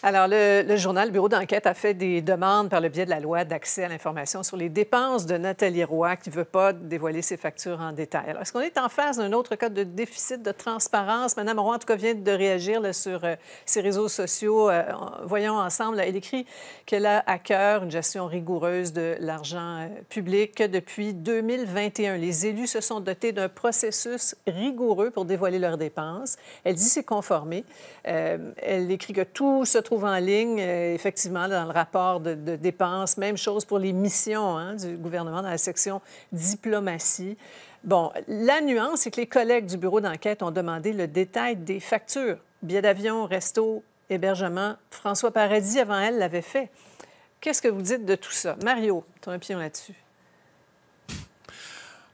Alors, le, journal Bureau d'enquête a fait des demandes par le biais de la loi d'accès à l'information sur les dépenses de Nathalie Roy, qui ne veut pas dévoiler ses factures en détail. Alors, est-ce qu'on est en face d'un autre cas de déficit de transparence? Madame Roy, en tout cas, vient de réagir sur euh, ses réseaux sociaux. Euh, voyons ensemble, elle écrit qu'elle a à cœur une gestion rigoureuse de l'argent euh, public, depuis 2021, les élus se sont dotés d'un processus rigoureux pour dévoiler leurs dépenses. Elle dit c'est conformé. elle écrit que tout se retrouve en ligne, euh, effectivement, dans le rapport de, dépenses. Même chose pour les missions hein, du gouvernement dans la section diplomatie. Bon, la nuance, c'est que les collègues du bureau d'enquête ont demandé le détail des factures. Billets d'avion, resto, hébergement. François Paradis, avant elle, l'avait fait. Qu'est-ce que vous dites de tout ça? Mario, tu as un pion là-dessus.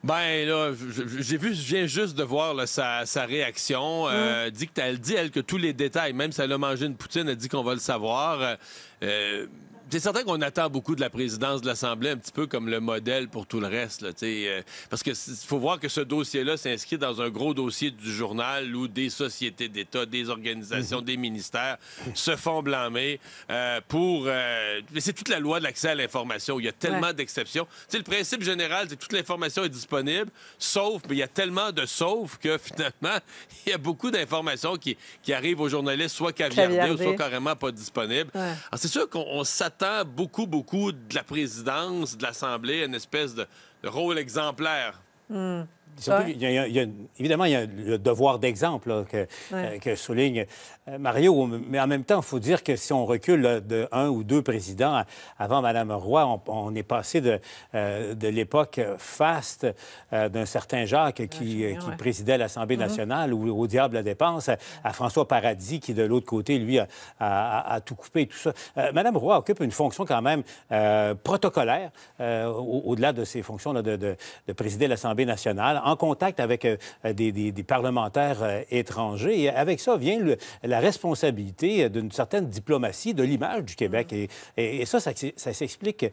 Ben là, j'ai vu, je viens juste de voir là, sa, sa, réaction. Euh, mm. dit que elle dit elle que tous les détails, même si elle a mangé une poutine, elle dit qu'on va le savoir. Euh, c'est certain qu'on attend beaucoup de la présidence de l'Assemblée, un petit peu comme le modèle pour tout le reste. Euh, parce qu'il faut voir que ce dossier-là s'inscrit dans un gros dossier du journal où des sociétés d'État, des organisations, mhm. des ministères se font blâmer euh, pour... Euh, c'est toute la loi de l'accès à l'information. Il y a tellement d'exceptions d'exceptions. le principe général, c'est que toute l'information est disponible, sauf, mais il y a tellement de sauf que finalement, il y a beaucoup d'informations qui, qui, arrivent aux journalistes, soit caviardées, ou soit carrément pas disponibles. c'est sûr qu'on s'attend beaucoup, beaucoup de la présidence, de l'Assemblée, une espèce de rôle exemplaire. Hmm évidemment, il y a le devoir d'exemple euh, que, souligne euh, Mario, mais en même temps, il faut dire que si on recule de un ou deux présidents avant Mme Roy, on, est passé de, euh, de l'époque faste d'un certain Jacques qui, présidait l'Assemblée mm-hmm. nationale ou au diable la dépense, à, François Paradis qui, de l'autre côté, lui, a, tout coupé, tout ça. Madame Mme Roy occupe une fonction quand même protocolaire, au-delà de ses fonctions de présider l'Assemblée nationale en contact avec euh, euh, des, parlementaires euh, étrangers. Et avec ça vient la responsabilité d'une certaine diplomatie de l'image du Québec. Mm. Et, ça, ça, s'explique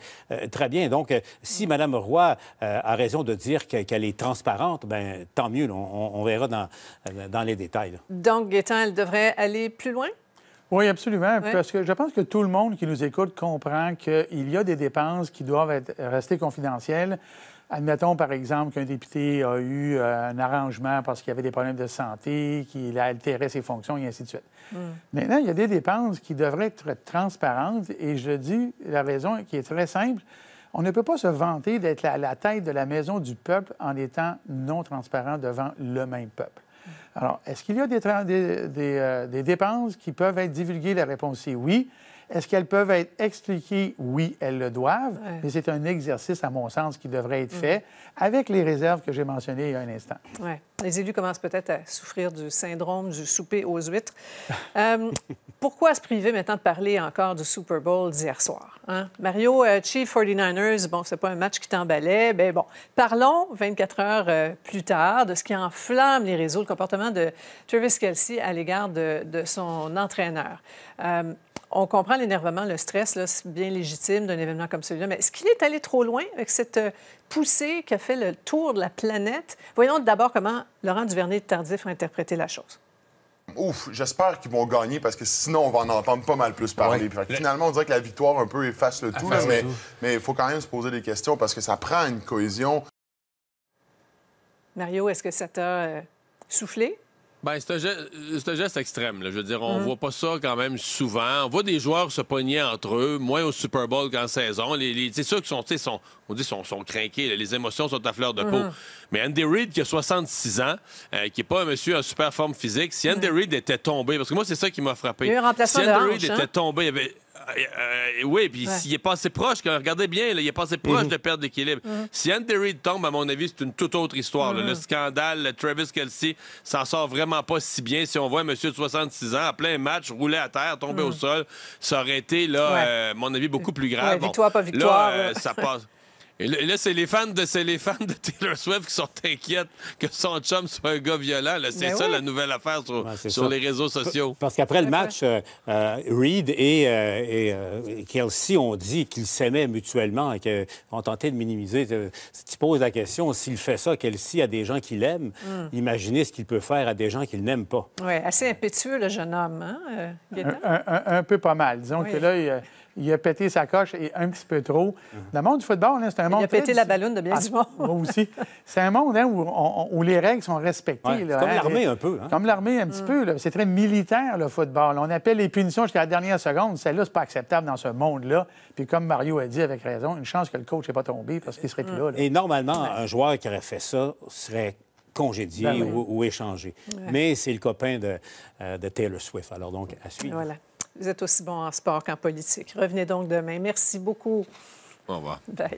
très bien. Donc, si Mme Roy a raison de dire qu'elle est transparente, ben tant mieux. On, verra dans, dans les détails. Donc, Gaétan, elle devrait aller plus loin? Oui, absolument. Parce que je pense que tout le monde qui nous écoute comprend qu'il y a des dépenses qui doivent être, rester confidentielles. Admettons, par exemple, qu'un député a eu euh, un arrangement parce qu'il avait des problèmes de santé, qu'il a altéré ses fonctions et ainsi de suite. Hmm. Maintenant, il y a des dépenses qui devraient être transparentes et je dis la raison qui est très simple. On ne peut pas se vanter d'être à la tête de la maison du peuple en étant non transparent devant le même peuple. Hmm. Alors, est-ce qu'il y a des, euh, des, dépenses qui peuvent être divulguées? La réponse est oui. Est-ce qu'elles peuvent être expliquées? Oui, elles le doivent, mais c'est un exercice, à mon sens, qui devrait être mm. fait avec les réserves que j'ai mentionnées il y a un instant. Ouais. Les élus commencent peut-être à souffrir du syndrome du souper aux huîtres. Euh, pourquoi se priver maintenant de parler encore du Super Bowl d'hier soir? Hein? Mario, Chiefs, euh, Chief 49ers, bon, c'est pas un match qui t'emballait. mais ben bon, parlons 24 heures euh, plus tard de ce qui enflamme les réseaux, le comportement de Travis Kelsey à l'égard de, de, son entraîneur on comprend l'énervement, le stress, c'est bien légitime d'un événement comme celui-là, mais est-ce qu'il est allé trop loin avec cette euh, poussée qui a fait le tour de la planète? Voyons d'abord comment Laurent Duvernay-Tardif a interprété la chose. Ouf, j'espère qu'ils vont gagner parce que sinon, on va en entendre pas mal plus parler. finalement, on dirait que la victoire un peu efface le tout, mais il faut quand même se poser des questions parce que ça prend une cohésion. Mario, est-ce que ça t'a euh, soufflé? Ben, c'est un, geste extrême. Je veux dire, on ne mm. voit pas ça quand même souvent. On voit des joueurs se pogner entre eux, moins au Super Bowl qu'en saison. Les, c'est sûr qu'ils sont, on dit, sont, sont craqués. Les émotions sont à fleur de peau. Mm-hmm. Mais Andy Reid, qui a 66 ans, euh, qui n'est pas un monsieur en super forme physique, si mm. Andy Reid était tombé, parce que moi, c'est ça qui m'a frappé. si Andy Reid hein. était tombé, il y avait euh, euh, oui, puis s'il est pas assez proche, regardez bien, il est pas assez proche mhm. de perdre l'équilibre. Mhm. Si Andy Reid tombe, à mon avis, c'est une toute autre histoire. Le mhm. scandale, le Travis Kelsey ça sort vraiment pas si bien. Si on voit un monsieur de 66 ans, à plein match, rouler à terre, tomber au sol, ça aurait été, là, euh, à mon avis, beaucoup plus grave. victoire, pas victoire. ça passe là, c'est les, fans de, les fans de Taylor Swift qui sont inquiètes que son chum soit un gars violent. C'est ben ça la nouvelle affaire sur, les réseaux sociaux. Parce qu'après le match, euh, euh, Reed euh, et, Kelsey ont dit qu'ils s'aimaient mutuellement et qu'ils ont tenté de minimiser. Si tu poses la question, s'il fait ça, Kelsey, à des gens qu'il aime, hmm. imaginez ce qu'il peut faire à des gens qu'il n'aime pas. Oui, assez impétueux, le jeune homme, hein, un, peu pas mal. Disons que là, il, il a pété sa coche et un petit peu trop. Mhm. Le monde du football, hein, c'est un monde. Il a pété la ballonne de bien ah, du monde. aussi. C'est un monde hein, où, les règles sont respectées. comme hein. l'armée, un peu. Comme l'armée, un petit mm. peu. C'est très militaire, le football. On appelle les punitions jusqu'à la dernière seconde. Celle-là, c'est pas acceptable dans ce monde-là. Puis, comme Mario a dit avec raison, une chance que le coach n'ait pas tombé parce qu'il serait plus là, Et normalement, un joueur qui aurait fait ça serait congédié ben ou, échangé. Mais c'est le copain de, euh, de Taylor Swift. Alors, donc, à suivre. Voilà. Vous êtes aussi bon en sport qu'en politique. Revenez donc demain. Merci beaucoup. Au revoir. Bye.